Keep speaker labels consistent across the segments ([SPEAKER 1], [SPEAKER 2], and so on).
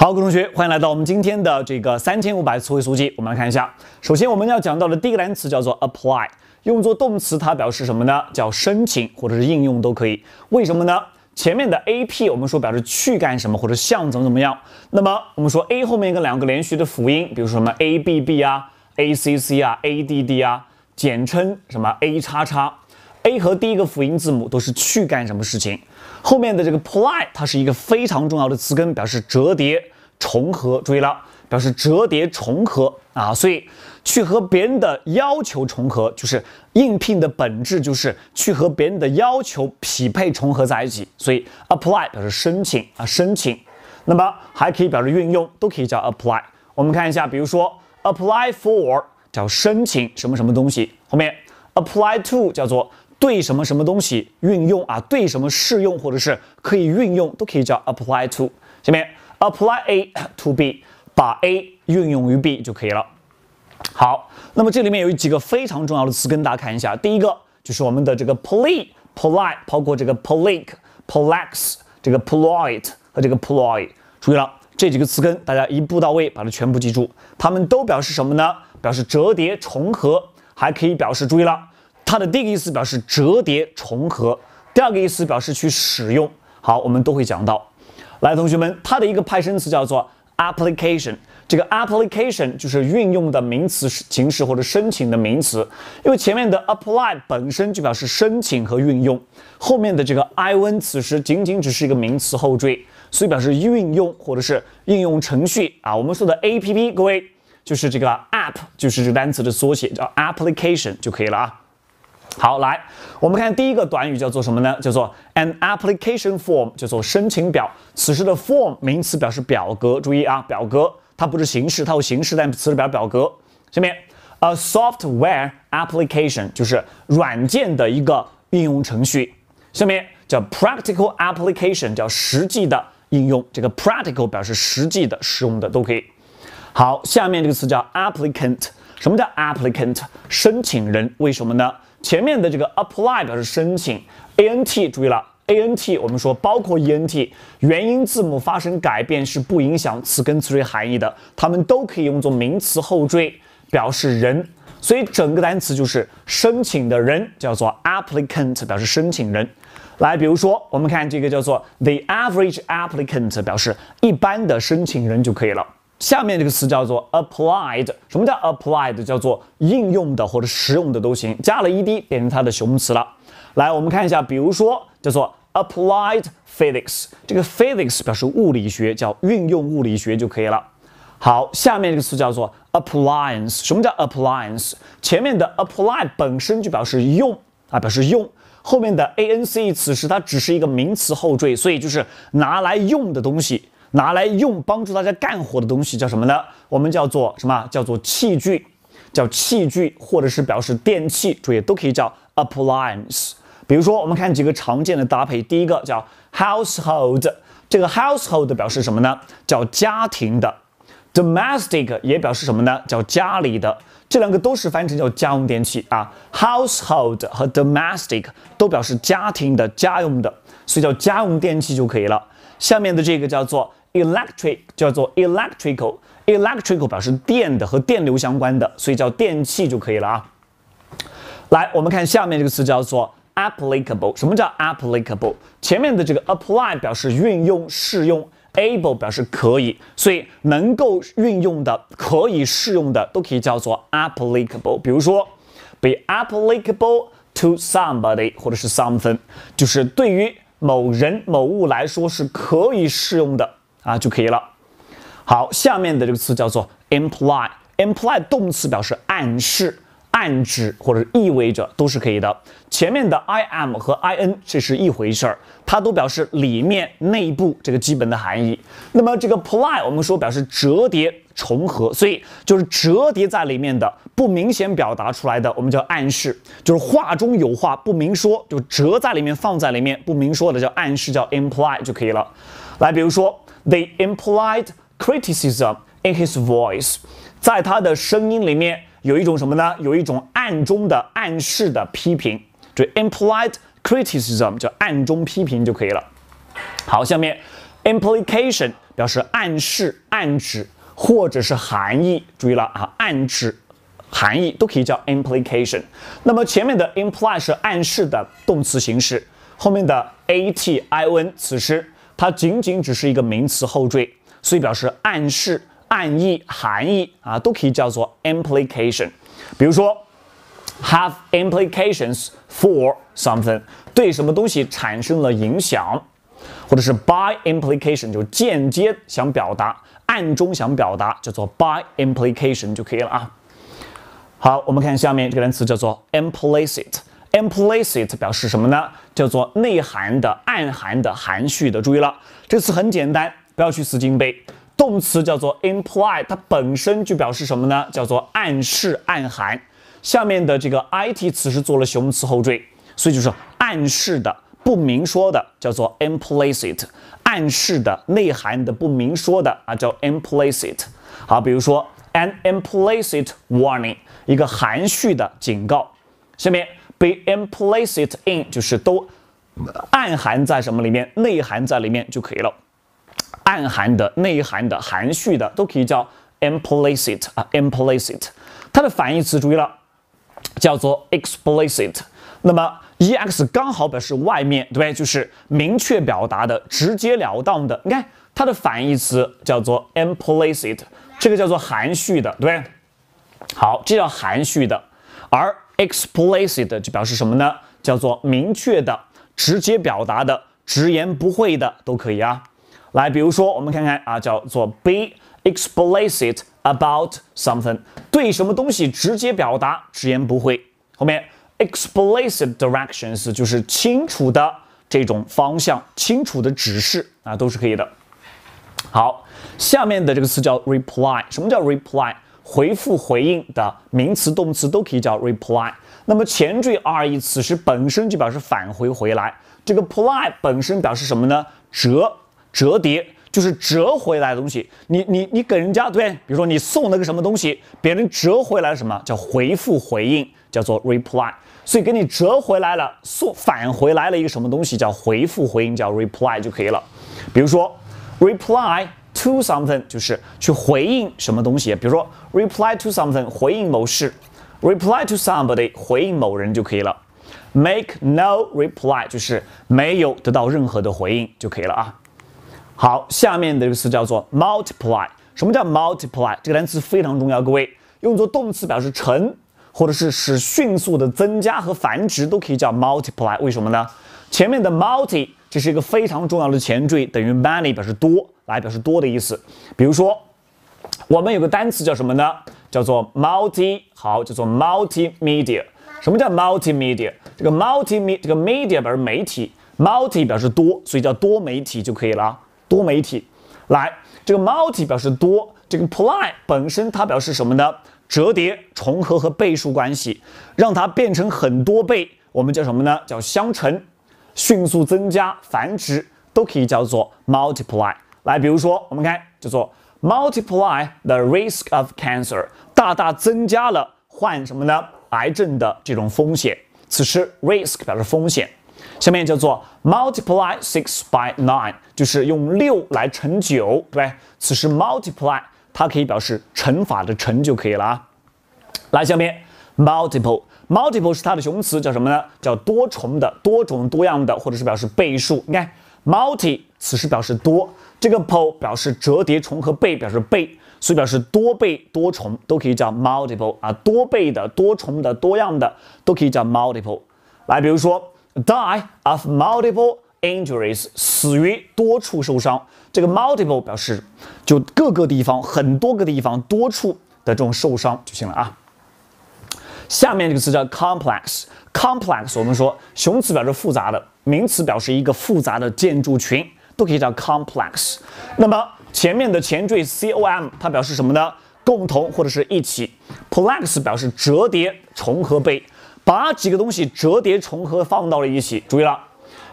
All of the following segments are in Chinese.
[SPEAKER 1] 好，各位同学，欢迎来到我们今天的这个三千五百词汇速记。我们来看一下，首先我们要讲到的第一个单词叫做 apply，用作动词，它表示什么呢？叫申请或者是应用都可以。为什么呢？前面的 a p 我们说表示去干什么或者向怎么怎么样。那么我们说 a 后面跟两个连续的辅音，比如说什么 a b b 啊，a c c 啊，a d d 啊，简称什么 a 叉叉 a 和第一个辅音字母都是去干什么事情。后面的这个 apply，它是一个非常重要的词根，表示折叠、重合。注意了，表示折叠、重合啊！所以去和别人的要求重合，就是应聘的本质，就是去和别人的要求匹配、重合在一起。所以 apply 表示申请啊，申请。那么还可以表示运用，都可以叫 apply。我们看一下，比如说 apply for 叫申请什么什么东西，后面 apply to 叫做。对什么什么东西运用啊？对什么适用，或者是可以运用，都可以叫 apply to。下面 apply a to b，把 a 运用于 b 就可以了。好，那么这里面有几个非常重要的词根，大家看一下。第一个就是我们的这个 poly、poly，包括这个 polyk、p o l c e x 这个 polyte 和这个 poly。注意了，这几个词根，大家一步到位，把它全部记住。它们都表示什么呢？表示折叠、重合，还可以表示。注意了。它的第一个意思表示折叠重合，第二个意思表示去使用。好，我们都会讲到。来，同学们，它的一个派生词叫做 application，这个 application 就是运用的名词形式或者申请的名词。因为前面的 apply 本身就表示申请和运用，后面的这个 i n 此时仅仅只是一个名词后缀，所以表示运用或者是应用程序啊。我们说的 a p p 各位就是这个 app，就是这个单词的缩写，叫 application 就可以了啊。好，来，我们看第一个短语叫做什么呢？叫做 an application form，叫做申请表。此时的 form 名词表示表格，注意啊，表格它不是形式，它有形式，但词是表表格。下面 a software application 就是软件的一个应用程序。下面叫 practical application，叫实际的应用。这个 practical 表示实际的、使用的都可以。好，下面这个词叫 applicant，什么叫 applicant？申请人？为什么呢？前面的这个 apply 表示申请，a n t 注意了，a n t 我们说包括 e n t 元音字母发生改变是不影响词根词缀含义的，它们都可以用作名词后缀，表示人，所以整个单词就是申请的人叫做 applicant，表示申请人。来，比如说我们看这个叫做 the average applicant，表示一般的申请人就可以了。下面这个词叫做 applied，什么叫 applied？叫做应用的或者实用的都行，加了 e d 变成它的形容词了。来，我们看一下，比如说叫做 applied physics，这个 physics 表示物理学，叫运用物理学就可以了。好，下面这个词叫做 appliance，什么叫 appliance？前面的 apply 本身就表示用啊，表示用，后面的 a n c 此时它只是一个名词后缀，所以就是拿来用的东西。拿来用帮助大家干活的东西叫什么呢？我们叫做什么？叫做器具，叫器具，或者是表示电器，注意都可以叫 appliance。比如说，我们看几个常见的搭配，第一个叫 household，这个 household 表示什么呢？叫家庭的，domestic 也表示什么呢？叫家里的，这两个都是翻成叫家用电器啊。household 和 domestic 都表示家庭的、家用的，所以叫家用电器就可以了。下面的这个叫做。Electric 叫做 electrical，electrical 表示电的和电流相关的，所以叫电器就可以了啊。来，我们看下面这个词叫做 applicable。什么叫 applicable？前面的这个 apply 表示运用、适用，able 表示可以，所以能够运用的、可以适用的都可以叫做 applicable。比如说，be applicable to somebody 或者是 some t h i n g 就是对于某人、某物来说是可以适用的。啊就可以了。好，下面的这个词叫做 imply。imply 动词表示暗示、暗指或者意味着都是可以的。前面的 I am 和 I n 这是一回事儿，它都表示里面、内部这个基本的含义。那么这个 p l y 我们说表示折叠、重合，所以就是折叠在里面的、不明显表达出来的，我们叫暗示，就是话中有话，不明说就折在里面，放在里面，不明说的叫暗示，叫 imply 就可以了。来，比如说。The implied criticism in his voice，在他的声音里面有一种什么呢？有一种暗中的暗示的批评，就 implied criticism，就暗中批评就可以了。好，下面 implication 表示暗示、暗指或者是含义，注意了啊，暗指、含义都可以叫 implication。那么前面的 imply 是暗示的动词形式，后面的 a t i o n 此时。它仅仅只是一个名词后缀，所以表示暗示、暗意、含义啊，都可以叫做 implication。比如说，have implications for something，对什么东西产生了影响，或者是 by implication，就间接想表达、暗中想表达，叫做 by implication 就可以了啊。好，我们看下面这个单词叫做 implicit。implicit 表示什么呢？叫做内涵的、暗含的、含蓄的。注意了，这词很简单，不要去死记硬背。动词叫做 imply，它本身就表示什么呢？叫做暗示、暗含。下面的这个 it 词是做了形容词后缀，所以就是暗示的、不明说的，叫做 implicit。暗示的、内涵的、不明说的啊，叫 implicit。好，比如说 an implicit warning，一个含蓄的警告。下面。Be implicit in 就是都暗含在什么里面，内涵在里面就可以了。暗含的、内涵的、含蓄的都可以叫 implicit 啊，implicit。它的反义词注意了，叫做 explicit。那么 e x 刚好表示外面，对不对？就是明确表达的、直截了当的。你看它的反义词叫做 implicit，这个叫做含蓄的，对不对？好，这叫含蓄的，而 Explicit 就表示什么呢？叫做明确的、直接表达的、直言不讳的都可以啊。来，比如说，我们看看啊，叫做 Be explicit about something，对什么东西直接表达、直言不讳。后面 Explicit directions 就是清楚的这种方向、清楚的指示啊，都是可以的。好，下面的这个词叫 Reply，什么叫 Reply？回复回应的名词动词都可以叫 reply。那么前缀 re 此时本身就表示返回回来。这个 reply 本身表示什么呢？折折叠，就是折回来的东西。你你你给人家对，比如说你送了个什么东西，别人折回来什么叫回复回应，叫做 reply。所以给你折回来了，送返回来了一个什么东西，叫回复回应，叫 reply 就可以了。比如说 reply。To something 就是去回应什么东西，比如说 reply to something 回应某事，reply to somebody 回应某人就可以了。Make no reply 就是没有得到任何的回应就可以了啊。好，下面的一个词叫做 multiply。什么叫 multiply？这个单词非常重要，各位用作动词表示乘或者是使迅速的增加和繁殖都可以叫 multiply。为什么呢？前面的 multi。这是一个非常重要的前缀，等于 many 表示多，来表示多的意思。比如说，我们有个单词叫什么呢？叫做 multi，好，叫做 multimedia。什么叫 multimedia？这个 multi m e d i a 这个 media 表示媒体，multi 表示多，所以叫多媒体就可以了。多媒体，来，这个 multi 表示多，这个 ply 本身它表示什么呢？折叠、重合和倍数关系，让它变成很多倍，我们叫什么呢？叫相乘。迅速增加、繁殖都可以叫做 multiply。来，比如说，我们看叫做 multiply the risk of cancer，大大增加了患什么呢？癌症的这种风险。此时 risk 表示风险。下面叫做 multiply six by nine，就是用六来乘九，对不对？此时 multiply 它可以表示乘法的乘就可以了啊。来，下面 multiple。Multiple 是它的形容词，叫什么呢？叫多重的、多种多样的，或者是表示倍数。你看，multi 此时表示多，这个 pol 表示折叠、重合，倍表示倍，所以表示多倍、多重都可以叫 multiple 啊，多倍的、多重的、多样的都可以叫 multiple。来，比如说，die of multiple injuries，死于多处受伤，这个 multiple 表示就各个地方、很多个地方、多处的这种受伤就行了啊。下面这个词叫 complex，complex，我们说形容词表示复杂的，名词表示一个复杂的建筑群，都可以叫 complex。那么前面的前缀 c o m，它表示什么呢？共同或者是一起。plex 表示折叠重合，被把几个东西折叠重合放到了一起。注意了，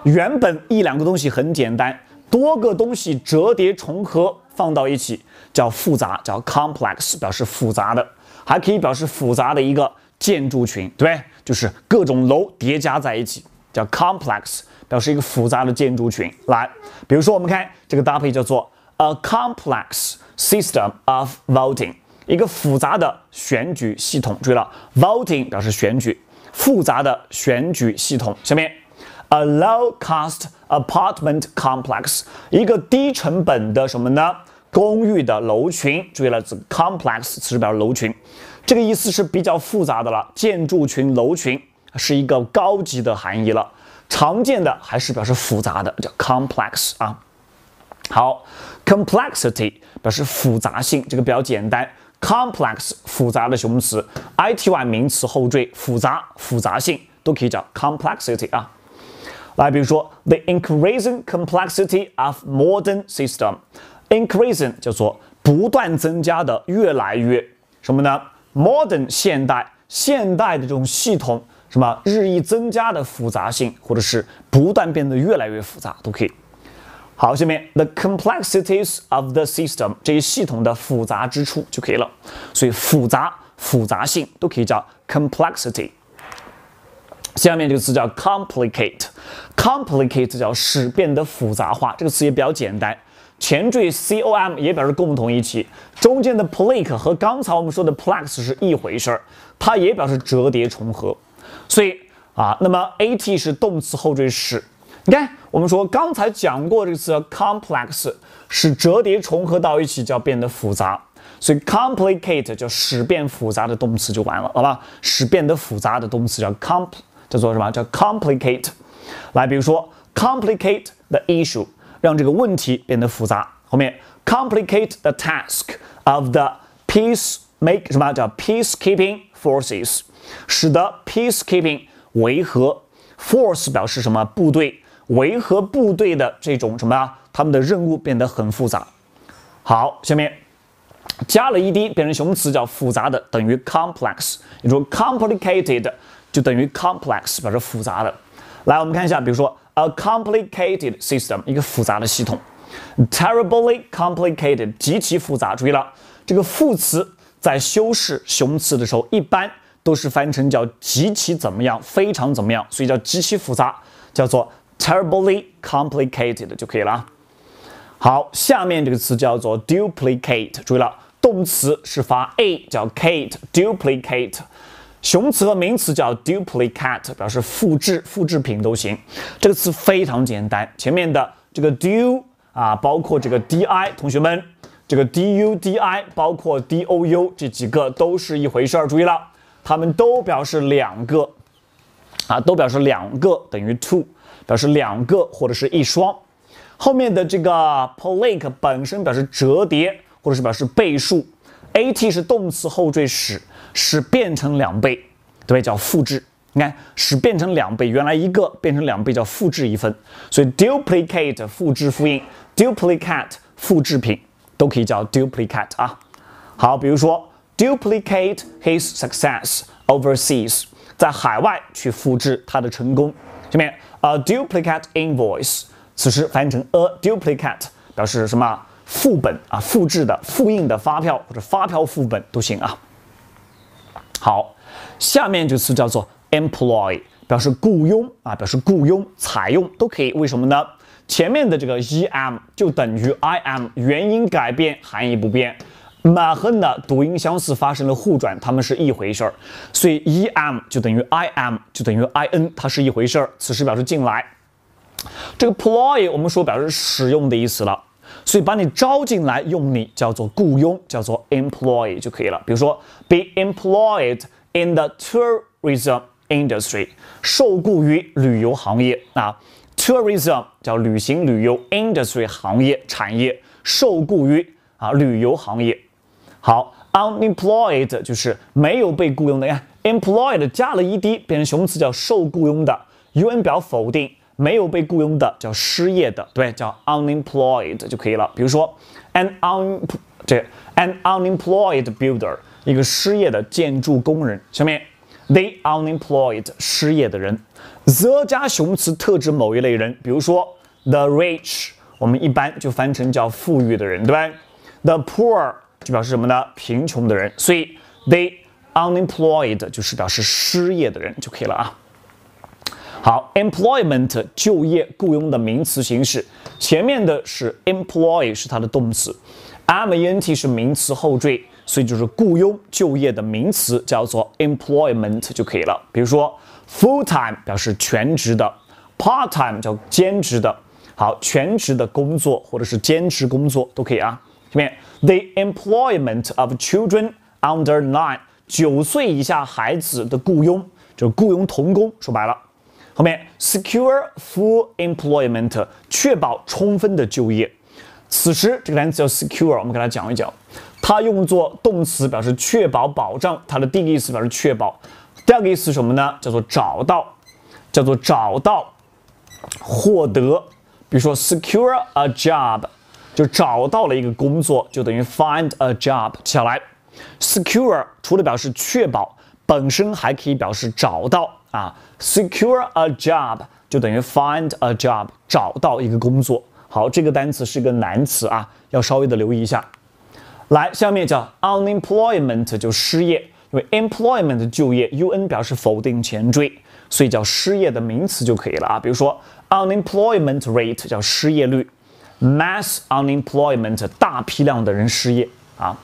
[SPEAKER 1] 原本一两个东西很简单，多个东西折叠重合放到一起叫复杂，叫 complex，表示复杂的，还可以表示复杂的一个。建筑群对不对？就是各种楼叠加在一起，叫 complex，表示一个复杂的建筑群。来，比如说我们看这个搭配叫做 a complex system of voting，一个复杂的选举系统。注意了，voting 表示选举，复杂的选举系统。下面 a low cost apartment complex，一个低成本的什么呢？公寓的楼群。注意了，complex 词表示楼群。这个意思是比较复杂的了，建筑群、楼群是一个高级的含义了。常见的还是表示复杂的，叫 complex 啊。好，complexity 表示复杂性，这个比较简单。complex 复杂的形容词，i t y 名词后缀，复杂、复杂性都可以叫 complexity 啊。来，比如说 the increasing complexity of modern system，increasing 叫做不断增加的，越来越什么呢？Modern 现代现代的这种系统，什么日益增加的复杂性，或者是不断变得越来越复杂，都可以。好，下面 the complexities of the system 这些系统的复杂之处就可以了。所以复杂复杂性都可以叫 complexity。下面这个词叫 complicate，complicate 叫使变得复杂化，这个词也比较简单。前缀 c o m 也表示共同一起，中间的 p l u e 和刚才我们说的 pl ex 是一回事儿，它也表示折叠重合。所以啊，那么 a t 是动词后缀使。你看，我们说刚才讲过这个词 complex 是折叠重合到一起叫变得复杂，所以 complicate 就使变复杂的动词就完了，好吧？使变得复杂的动词叫 comp，叫做什么？叫 complicate。来，比如说 complicate the issue。让这个问题变得复杂。后面 complicate the task of the peace make 什么叫 peacekeeping forces，使得 peacekeeping 维和 force 表示什么部队维和部队的这种什么啊，他们的任务变得很复杂。好，下面加了 e d 变成形容词叫复杂的等于 complex，你说 complicated 就等于 complex 表示复杂的。来，我们看一下，比如说。A complicated system，一个复杂的系统，terribly complicated，极其复杂。注意了，这个副词在修饰形容词的时候，一般都是翻成叫极其怎么样，非常怎么样，所以叫极其复杂，叫做 terribly complicated 就可以了。好，下面这个词叫做 duplicate。注意了，动词是发 a，叫 k a t e duplicate。雄词和名词叫 duplicate，表示复制、复制品都行。这个词非常简单，前面的这个 du 啊，包括这个 di，同学们，这个 d u d i，包括 d o u 这几个都是一回事儿。注意了，它们都表示两个，啊，都表示两个等于 two，表示两个或者是一双。后面的这个 plake 本身表示折叠，或者是表示倍数。a t 是动词后缀使。使变成两倍，对不对？叫复制。你看，使变成两倍，原来一个变成两倍，叫复制一份。所以 duplicate 复制、复印，duplicate 复制品都可以叫 duplicate 啊。好，比如说 duplicate his success overseas，在海外去复制他的成功。下面 a duplicate invoice，此时翻译成 a duplicate，表示什么？副本啊，复制的、复印的发票或者发票副本都行啊。好，下面这个词叫做 employ，表示雇佣啊，表示雇佣、采用都可以。为什么呢？前面的这个 e m 就等于 i m，元音改变，含义不变。m 和 n 的读音相似，发生了互转，它们是一回事儿。所以 e m 就等于 i m，就等于 i n，它是一回事儿。此时表示进来。这个 employ 我们说表示使用的意思了。所以把你招进来用你叫做雇佣叫做 employee 就可以了。比如说，be employed in the tourism industry，受雇于旅游行业啊。tourism 叫旅行旅游 industry 行业产业受雇于啊旅游行业。好，unemployed 就是没有被雇佣的呀。employed 加了 e d 变成形容词叫受雇佣的。u n 表否定。没有被雇佣的叫失业的，对，叫 unemployed 就可以了。比如说 an un 这 an unemployed builder，一个失业的建筑工人。下面 the unemployed 失业的人，the 加雄词特指某一类人，比如说 the rich，我们一般就翻成叫富裕的人，对吧？the poor 就表示什么呢？贫穷的人。所以 the unemployed 就是表示失业的人就可以了啊。好，employment 就业雇佣的名词形式，前面的是 employ 是它的动词，ment 是名词后缀，所以就是雇佣就业的名词叫做 employment 就可以了。比如说 full time 表示全职的，part time 叫兼职的。好，全职的工作或者是兼职工作都可以啊。下面 the employment of children under nine 九岁以下孩子的雇佣，就雇佣童工，说白了。后面 secure full employment，确保充分的就业。此时这个单词叫 secure，我们给它讲一讲，它用作动词表示确保、保障，它的第一个意思表示确保。第二个意思什么呢？叫做找到，叫做找到、获得。比如说 secure a job，就找到了一个工作，就等于 find a job。接下来 secure 除了表示确保，本身还可以表示找到啊。Secure a job 就等于 find a job，找到一个工作。好，这个单词是个难词啊，要稍微的留意一下。来，下面叫 unemployment 就失业，因为 employment 就业，un 表示否定前缀，所以叫失业的名词就可以了啊。比如说 unemployment rate 叫失业率，mass unemployment 大批量的人失业啊。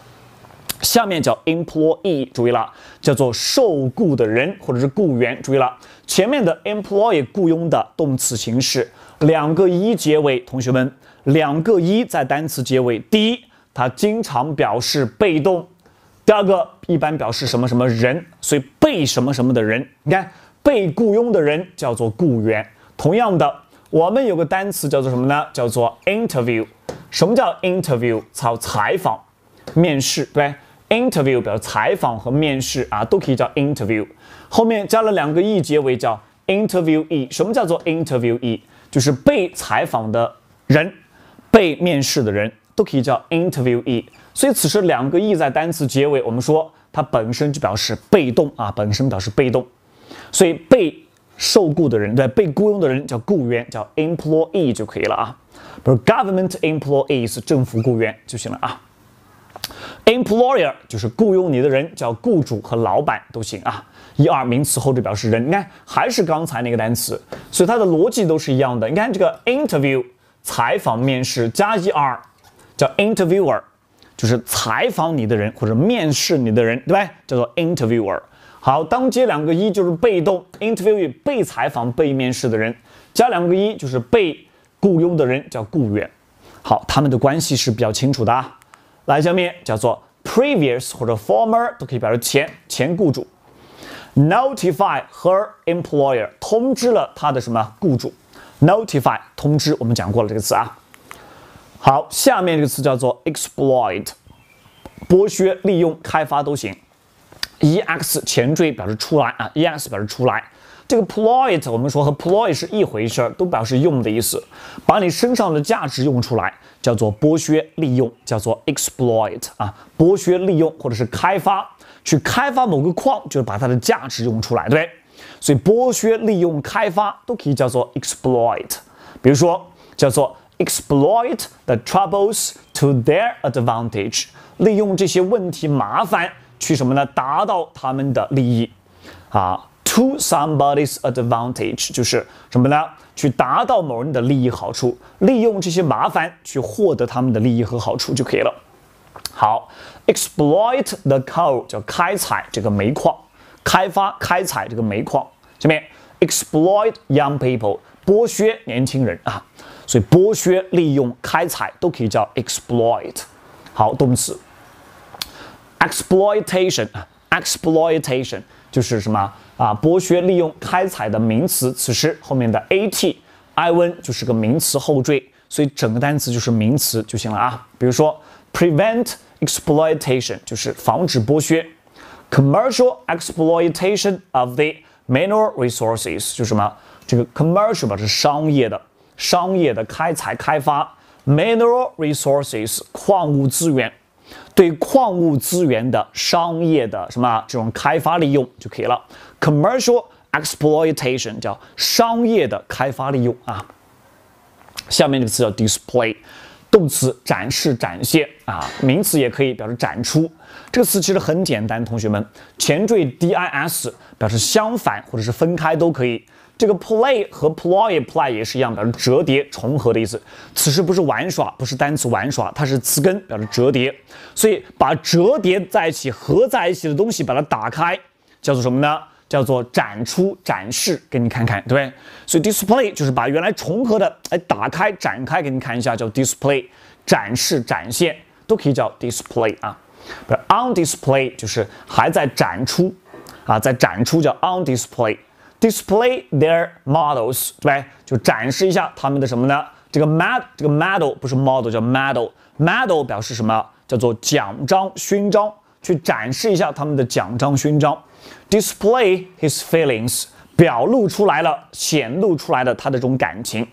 [SPEAKER 1] 下面叫 employee，注意了，叫做受雇的人或者是雇员。注意了，前面的 employee，雇佣的动词形式，两个一结尾。同学们，两个一在单词结尾，第一，它经常表示被动；第二个，一般表示什么什么人，所以被什么什么的人。你看，被雇佣的人叫做雇员。同样的，我们有个单词叫做什么呢？叫做 interview。什么叫 interview？操，采访、面试，对对？Interview 表示采访和面试啊，都可以叫 Interview，后面加了两个 e 结尾叫 Interviewee。什么叫做 Interviewee？就是被采访的人、被面试的人都可以叫 Interviewee。所以此时两个 e 在单词结尾，我们说它本身就表示被动啊，本身表示被动。所以被受雇的人，对被雇佣的人叫雇员，叫 employee 就可以了啊。比如 government employees 政府雇员就行了啊。Employer 就是雇佣你的人，叫雇主和老板都行啊。一、二名词后缀表示人，你看还是刚才那个单词，所以它的逻辑都是一样的。你看这个 interview，采访、面试加 er，叫 interviewer，就是采访你的人或者面试你的人，对吧？叫做 interviewer。好，当接两个一就是被动 interview 被采访、被面试的人，加两个一就是被雇佣的人，叫雇员。好，他们的关系是比较清楚的啊。来，下面叫做 previous 或者 former 都可以表示前前雇主。Notify her employer，通知了她的什么雇主？Notify，通知，我们讲过了这个词啊。好，下面这个词叫做 exploit，剥削、利用、开发都行。e x 前缀表示出来啊，e x 表示出来。这个 p l o i t 我们说和 ploy 是一回事儿，都表示用的意思，把你身上的价值用出来，叫做剥削利用，叫做 exploit 啊，剥削利用或者是开发，去开发某个矿，就是把它的价值用出来，对。所以剥削利用开发都可以叫做 exploit。比如说叫做 exploit the troubles to their advantage，利用这些问题麻烦。去什么呢？达到他们的利益啊，to somebody's advantage 就是什么呢？去达到某人的利益好处，利用这些麻烦去获得他们的利益和好处就可以了。好，exploit the coal 叫开采这个煤矿，开发开采这个煤矿。下面 exploit young people 剥削年轻人啊，所以剥削、利用、开采都可以叫 exploit。好，动词。exploitation 啊，exploitation 就是什么啊？剥削、利用、开采的名词。此时后面的 a t i o n 就是个名词后缀，所以整个单词就是名词就行了啊。比如说 prevent exploitation 就是防止剥削，commercial exploitation of the mineral resources 就什么？这个 commercial 是商业的，商业的开采开发，mineral resources 矿物资源。对矿物资源的商业的什么这种开发利用就可以了，commercial exploitation 叫商业的开发利用啊。下面这个词叫 display，动词展示展现啊，名词也可以表示展出。这个词其实很简单，同学们，前缀 dis 表示相反或者是分开都可以。这个 play 和 play play 也是一样的，表示折叠重合的意思。此时不是玩耍，不是单词玩耍，它是词根表示折叠。所以把折叠在一起、合在一起的东西，把它打开，叫做什么呢？叫做展出、展示，给你看看，对不对？所以 display 就是把原来重合的，哎，打开展开，给你看一下，叫 display，展示、展现都可以叫 display 啊。不，on display 就是还在展出啊，在展出叫 on display。Display their models，对就展示一下他们的什么呢？这个 m a d 这个 medal 不是 model，叫 medal，medal 表示什么？叫做奖章、勋章，去展示一下他们的奖章、勋章。Display his feelings，表露出来了，显露出来的他的这种感情。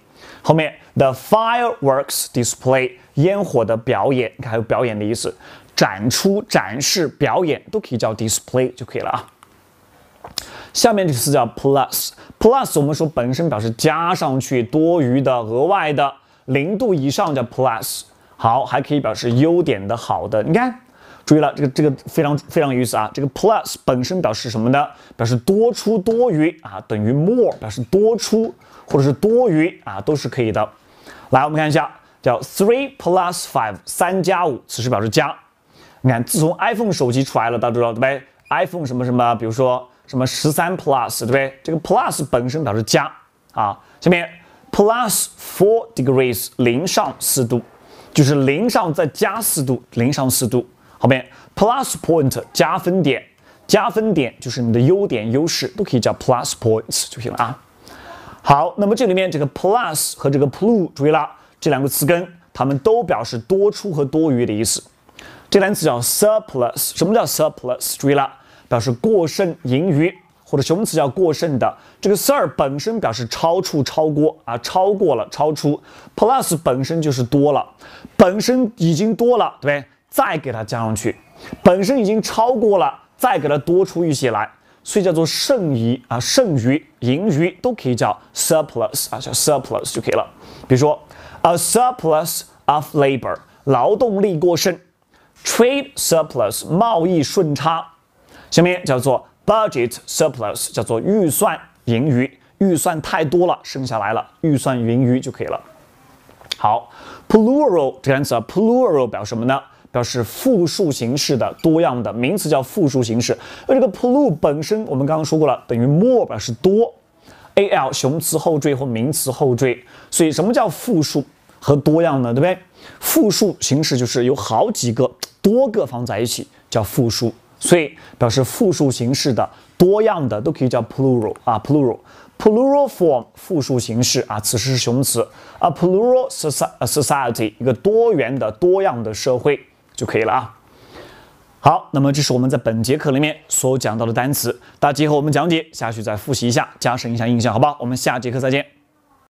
[SPEAKER 1] 后面 the fireworks display 烟火的表演，你看还有表演的意思，展出、展示、表演都可以叫 display 就可以了啊。下面这个词叫 plus plus，我们说本身表示加上去、多余的、额外的。零度以上叫 plus，好，还可以表示优点的好的。你看，注意了，这个这个非常非常有意思啊！这个 plus 本身表示什么呢？表示多出、多余啊，等于 more，表示多出或者是多余啊，都是可以的。来，我们看一下，叫 three plus five，三加五，此时表示加。你看，自从 iPhone 手机出来了，大家知道对不对？iPhone 什么什么，比如说。什么十三 plus 对不对？这个 plus 本身表示加啊。下面 plus four degrees 零上四度，就是零上再加四度，零上四度。后面 plus point 加分点，加分点就是你的优点、优势都可以叫 plus points 就行了啊。好，那么这里面这个 plus 和这个 plus，注意了，这两个词根，它们都表示多出和多余的意思。这单词叫 surplus，什么叫 surplus？注意了。表示过剩盈余或者形容词叫过剩的，这个 sur 本身表示超出、超过啊，超过了、超出。plus 本身就是多了，本身已经多了，对不对？再给它加上去，本身已经超过了，再给它多出一些来，所以叫做剩余啊，剩余、盈余都可以叫 surplus 啊，叫 surplus 就可以了。比如说，a surplus of labor，劳动力过剩；trade surplus，贸易顺差。下面叫做 budget surplus，叫做预算盈余。预算太多了，剩下来了，预算盈余就可以了。好，plural 这个单词啊，plural 表什么呢？表示复数形式的多样的名词叫复数形式。而这个 plural 本身我们刚刚说过了，等于 more 表示多，al 形词后缀或名词后缀。所以什么叫复数和多样呢？对不对？复数形式就是有好几个、多个放在一起叫复数。所以表示复数形式的多样的都可以叫 plural 啊，plural，plural form 复数形式啊，此时是形容词啊，plural society 一个多元的多样的社会就可以了啊。好，那么这是我们在本节课里面所讲到的单词，大家结合我们讲解下去再复习一下，加深一下印象，好不好？我们下节课再见。